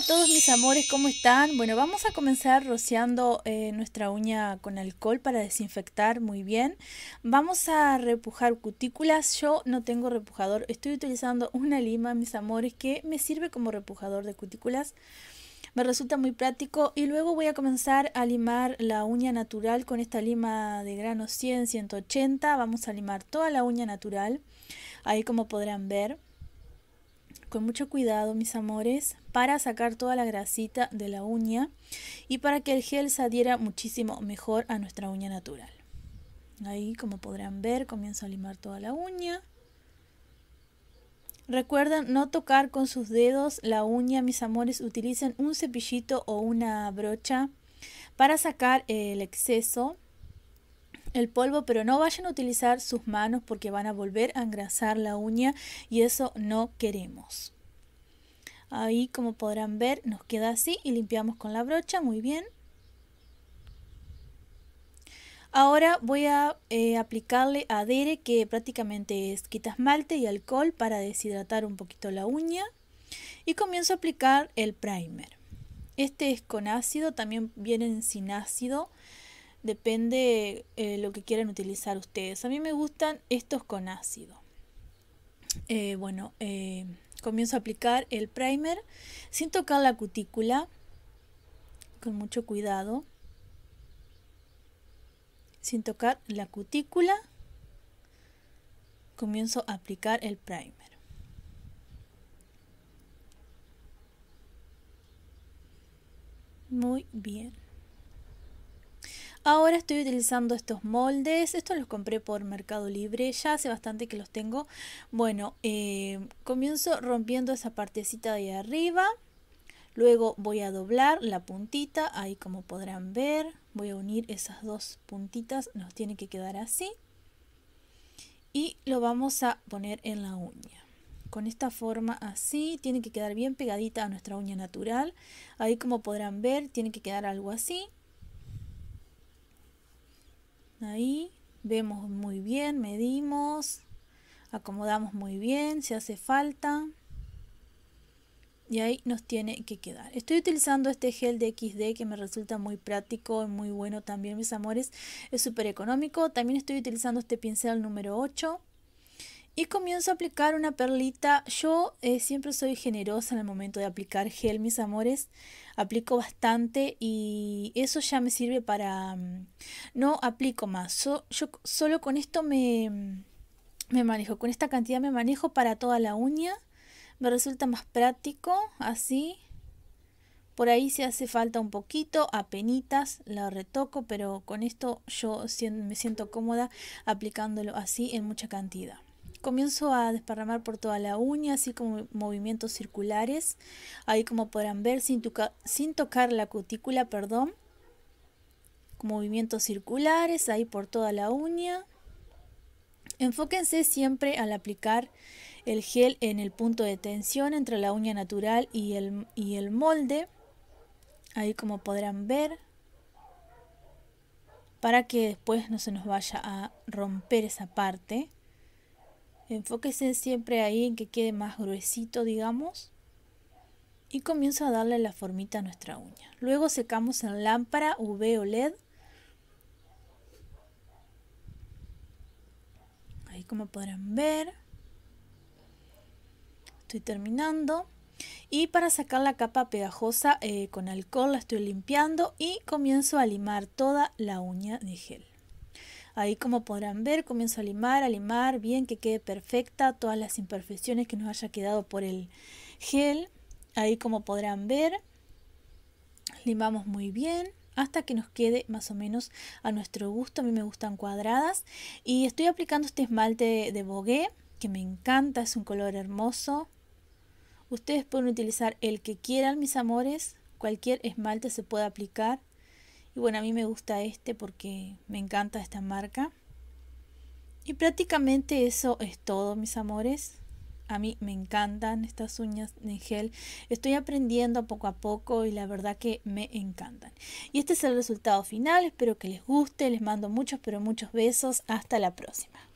a todos mis amores, ¿cómo están? Bueno, vamos a comenzar rociando eh, nuestra uña con alcohol para desinfectar muy bien. Vamos a repujar cutículas. Yo no tengo repujador, estoy utilizando una lima, mis amores, que me sirve como repujador de cutículas. Me resulta muy práctico y luego voy a comenzar a limar la uña natural con esta lima de grano 100-180. Vamos a limar toda la uña natural, ahí como podrán ver con mucho cuidado, mis amores, para sacar toda la grasita de la uña y para que el gel se adhiera muchísimo mejor a nuestra uña natural. Ahí, como podrán ver, comienzo a limar toda la uña. Recuerden no tocar con sus dedos la uña, mis amores, utilicen un cepillito o una brocha para sacar el exceso el polvo, pero no vayan a utilizar sus manos porque van a volver a engrasar la uña y eso no queremos. Ahí como podrán ver nos queda así y limpiamos con la brocha, muy bien. Ahora voy a eh, aplicarle adere que prácticamente es quita esmalte y alcohol para deshidratar un poquito la uña y comienzo a aplicar el primer. Este es con ácido, también vienen sin ácido. Depende eh, lo que quieran utilizar ustedes. A mí me gustan estos con ácido. Eh, bueno, eh, comienzo a aplicar el primer sin tocar la cutícula, con mucho cuidado. Sin tocar la cutícula, comienzo a aplicar el primer. Muy bien. Ahora estoy utilizando estos moldes, estos los compré por Mercado Libre, ya hace bastante que los tengo. Bueno, eh, comienzo rompiendo esa partecita de arriba, luego voy a doblar la puntita, ahí como podrán ver, voy a unir esas dos puntitas, nos tiene que quedar así. Y lo vamos a poner en la uña con esta forma así, tiene que quedar bien pegadita a nuestra uña natural. Ahí como podrán ver, tiene que quedar algo así. Ahí vemos muy bien, medimos, acomodamos muy bien si hace falta. Y ahí nos tiene que quedar. Estoy utilizando este gel de XD que me resulta muy práctico y muy bueno también, mis amores. Es súper económico. También estoy utilizando este pincel número 8 y comienzo a aplicar una perlita. Yo eh, siempre soy generosa en el momento de aplicar gel, mis amores. Aplico bastante y eso ya me sirve para... Mm, no aplico más. yo solo con esto me, mm, me manejo. Con esta cantidad me manejo para toda la uña. Me resulta más práctico así. Por ahí si hace falta un poquito, apenitas la retoco, pero con esto yo me siento cómoda aplicándolo así en mucha cantidad. Comienzo a desparramar por toda la uña, así como movimientos circulares. Ahí como podrán ver, sin, sin tocar la cutícula, perdón. Movimientos circulares, ahí por toda la uña. Enfóquense siempre al aplicar el gel en el punto de tensión entre la uña natural y el molde. Ahí como podrán ver, para que después no se nos vaya a romper esa parte. Enfóquese siempre ahí en que quede más gruesito, digamos. Y comienzo a darle la formita a nuestra uña. Luego secamos en lámpara UV o LED. Ahí como podrán ver. Estoy terminando. Y para sacar la capa pegajosa eh, con alcohol la estoy limpiando y comienzo a limar toda la uña de gel. Ahí como podrán ver comienzo a limar, a limar bien que quede perfecta todas las imperfecciones que nos haya quedado por el gel. Ahí como podrán ver limamos muy bien hasta que nos quede más o menos a nuestro gusto. A mí me gustan cuadradas y estoy aplicando este esmalte de, Bogué que me encanta, es un color hermoso. Ustedes pueden utilizar el que quieran, mis amores. Cualquier esmalte se puede aplicar. Y bueno, a mí me gusta este porque me encanta esta marca. Y prácticamente eso es todo, mis amores. A mí me encantan estas uñas de gel. Estoy aprendiendo poco a poco y la verdad que me encantan. Y este es el resultado final. Espero que les guste. Les mando muchos, pero muchos besos. Hasta la próxima.